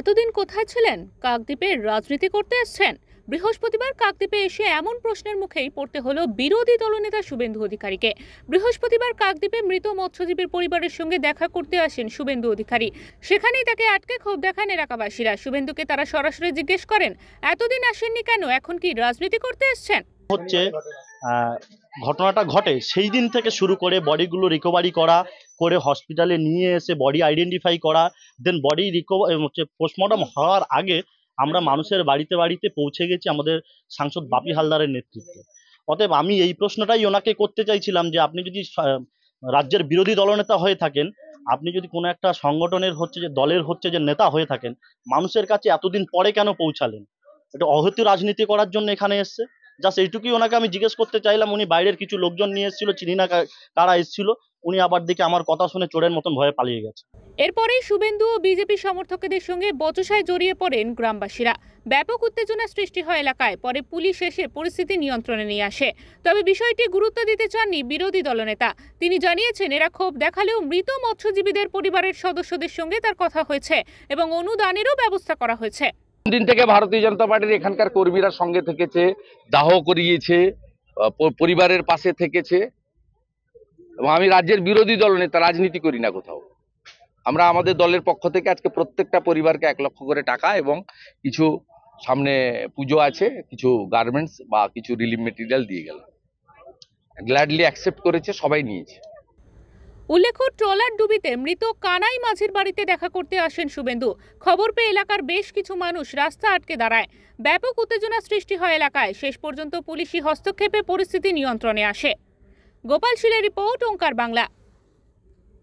এতদিন কোথায় ছিলেন কাকদ্বীপে রাজনীতি করতে এসছেন বৃহস্পতিবার কাকদ্বীপে এসে এমন প্রশ্নের মুখেই পড়তে হলো বিরোধী দলনেতা শুভেন্দু অধিকারীকে বৃহস্পতিবার কাকদ্বীপে মৃত মৎস্যজীবীর পরিবারের সঙ্গে দেখা করতে আসেন শুভেন্দু অধিকারী সেখানেই তাকে আটকে ক্ষোভ দেখান এলাকাবাসীরা শুভেন্দুকে তারা সরাসরি জিজ্ঞেস করেন এতদিন আসেননি কেন এখন কি রাজনীতি করতে এসছেন হচ্ছে ঘটনাটা ঘটে সেই দিন থেকে শুরু করে বডিগুলো রিকভারি করা করে হসপিটালে নিয়ে এসে বডি আইডেন্টিফাই করা দেন বডি রিকভার হচ্ছে পোস্টমর্টম হওয়ার আগে আমরা মানুষের বাড়িতে বাড়িতে পৌঁছে গেছি আমাদের সাংসদ বাপি হালদারের নেতৃত্বে অতএব আমি এই প্রশ্নটাই ওনাকে করতে চাইছিলাম যে আপনি যদি রাজ্যের বিরোধী দলনেতা হয়ে থাকেন আপনি যদি কোনো একটা সংগঠনের হচ্ছে যে দলের হচ্ছে যে নেতা হয়ে থাকেন মানুষের কাছে এতদিন পরে কেন পৌঁছালেন এটা অহেতু রাজনীতি করার জন্য এখানে এসছে জাস্ট এইটুকুই ওনাকে আমি জিজ্ঞেস করতে চাইলাম উনি বাইরের কিছু লোকজন নিয়ে এসেছিল চিনি না কারা এসেছিল উনি আবার দেখে আমার কথা শুনে চোরের মতন ভয়ে পালিয়ে গেছে এরপরেই শুভেন্দু ও বিজেপি সমর্থকদের সঙ্গে বচসায় জড়িয়ে পড়েন গ্রামবাসীরা ব্যাপক উত্তেজনা সৃষ্টি হয় এলাকায় পরে পুলিশ এসে পরিস্থিতি নিয়ন্ত্রণে নিয়ে আসে তবে বিষয়টি গুরুত্ব দিতে চাননি বিরোধী দলনেতা তিনি জানিয়েছেন এরা ক্ষোভ দেখালেও মৃত মৎস্যজীবীদের পরিবারের সদস্যদের সঙ্গে তার কথা হয়েছে এবং অনুদানেরও ব্যবস্থা করা হয়েছে দিন থেকে ভারতীয় জনতা পার্টির এখানকার কর্মীরা সঙ্গে থেকেছে দাহ করিয়েছে পরিবারের পাশে থেকেছে এবং আমি রাজ্যের বিরোধী দল নেতা রাজনীতি করি না কোথাও আমরা আমাদের দলের পক্ষ থেকে আজকে প্রত্যেকটা পরিবারকে এক লক্ষ করে টাকা এবং কিছু সামনে পুজো আছে কিছু গার্মেন্টস বা কিছু রিলিফ মেটেরিয়াল দিয়ে গেল গ্ল্যাডলি অ্যাকসেপ্ট করেছে সবাই নিয়েছে উল্লেখ্য ট্রলার ডুবিতে মৃত কানাই মাঝির বাড়িতে দেখা করতে আসেন শুভেন্দু খবর পেয়ে এলাকার বেশ কিছু মানুষ রাস্তা আটকে দাঁড়ায় ব্যাপক উত্তেজনা সৃষ্টি হয় এলাকায় শেষ পর্যন্ত পুলিশি হস্তক্ষেপে পরিস্থিতি নিয়ন্ত্রণে আসে গোপাল শিলের রিপোর্ট ওঙ্কার বাংলা